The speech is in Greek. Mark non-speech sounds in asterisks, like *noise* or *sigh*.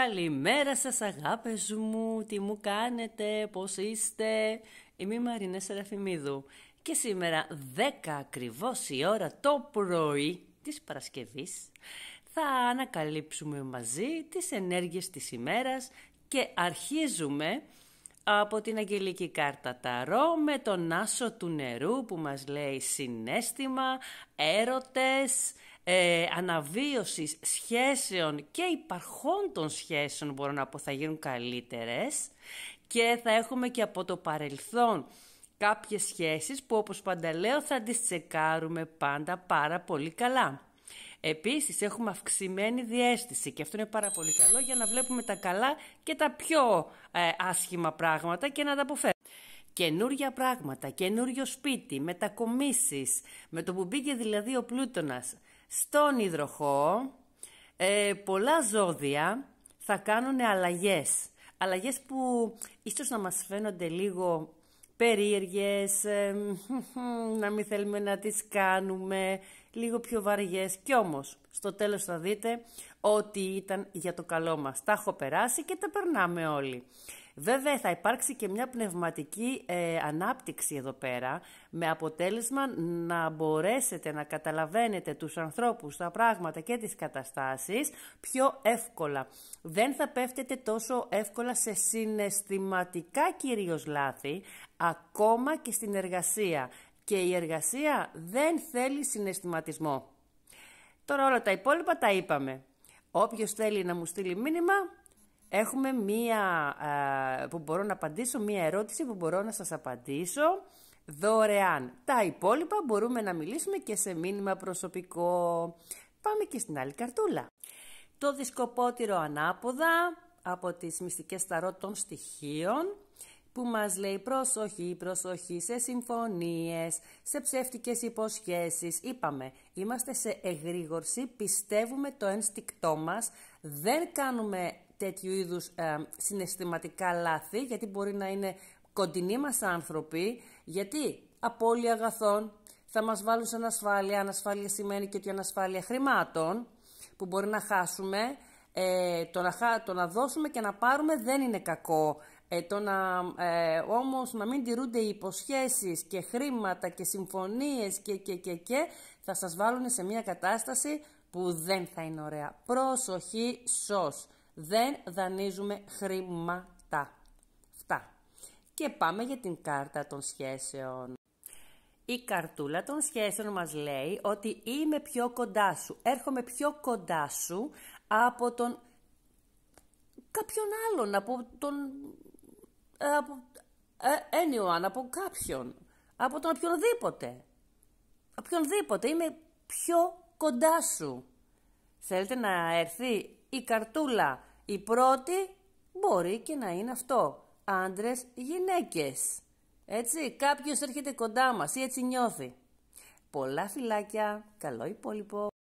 Καλημέρα σας αγάπες μου, τι μου κάνετε, πώς είστε. Είμαι η Μαρινέ Σεραφιμίδου και σήμερα 10 ακριβώς η ώρα το πρωί της Παρασκευής θα ανακαλύψουμε μαζί τις ενέργειες της ημέρας και αρχίζουμε από την Αγγελική Κάρτα Ταρό με τον Άσο του Νερού που μας λέει συνέστημα, έρωτες, ε, αναβίωσης σχέσεων και των σχέσεων μπορώ να πω θα γίνουν καλύτερες και θα έχουμε και από το παρελθόν κάποιες σχέσεις που όπως πάντα λέω θα τις τσεκάρουμε πάντα πάρα πολύ καλά. Επίσης έχουμε αυξημένη διέστηση και αυτό είναι πάρα πολύ καλό για να βλέπουμε τα καλά και τα πιο ε, άσχημα πράγματα και να τα αποφέρουμε. Καινούργια πράγματα, καινούριο σπίτι, μετακομίσεις, με το που μπήκε δηλαδή ο Πλούτονας στον υδροχό ε, πολλά ζώδια θα κάνουν αλλαγές. Αλλαγές που ίσως να μας φαίνονται λίγο περίεργες, ε, *laughs* να μην θέλουμε να τις κάνουμε, λίγο πιο βαριές. Κι όμως, στο τέλος θα δείτε ότι ήταν για το καλό μας. Τα έχω περάσει και τα περνάμε όλοι. Βέβαια θα υπάρξει και μια πνευματική ε, ανάπτυξη εδώ πέρα με αποτέλεσμα να μπορέσετε να καταλαβαίνετε τους ανθρώπους, τα πράγματα και τις καταστάσεις πιο εύκολα. Δεν θα πέφτετε τόσο εύκολα σε συναισθηματικά κυρίως λάθη, ακόμα και στην εργασία. Και η εργασία δεν θέλει συναισθηματισμό. Τώρα όλα τα υπόλοιπα τα είπαμε. Όποιος θέλει να μου στείλει μήνυμα, Έχουμε μία που μπορώ να απαντήσω, μία ερώτηση που μπορώ να σας απαντήσω δωρεάν. Τα υπόλοιπα μπορούμε να μιλήσουμε και σε μήνυμα προσωπικό. Πάμε και στην άλλη καρτούλα. Το δισκοπότηρο ανάποδα από τις μυστικές ταρό των στοιχείων που μας λέει προσοχή, προσοχή σε συμφωνίες, σε ψεύτικες υποσχέσεις. Είπαμε, είμαστε σε εγρήγορση, πιστεύουμε το ένστικτό μας, δεν κάνουμε τέτοιου είδους ε, συναισθηματικά λάθη, γιατί μπορεί να είναι κοντινοί μας άνθρωποι, γιατί απώλεια αγαθών θα μας βάλουν σε ανασφάλεια, ανασφάλεια σημαίνει και ότι ανασφάλεια χρημάτων που μπορεί να χάσουμε, ε, το, να, το να δώσουμε και να πάρουμε δεν είναι κακό. Ε, το να, ε, όμως να μην τηρούνται οι υποσχέσεις και χρήματα και συμφωνίες και, και, θα σας βάλουν σε μια κατάσταση που δεν θα είναι ωραία. Προσοχή, σως. Δεν δανείζουμε χρήματα. Αυτά. Και πάμε για την κάρτα των σχέσεων. Η καρτούλα των σχέσεων μας λέει ότι είμαι πιο κοντά σου, έρχομαι πιο κοντά σου από τον κάποιον άλλον, από τον ε, από, anyone, ε, από κάποιον, από τον οποιονδήποτε. Οποιονδήποτε, είμαι πιο κοντά σου. Θέλετε να έρθει η καρτούλα. Η πρώτη μπορεί και να είναι αυτό. Άντρες, γυναίκες. Έτσι, κάποιος έρχεται κοντά μας ή έτσι νιώθει. Πολλά φυλάκια. Καλό υπόλοιπο.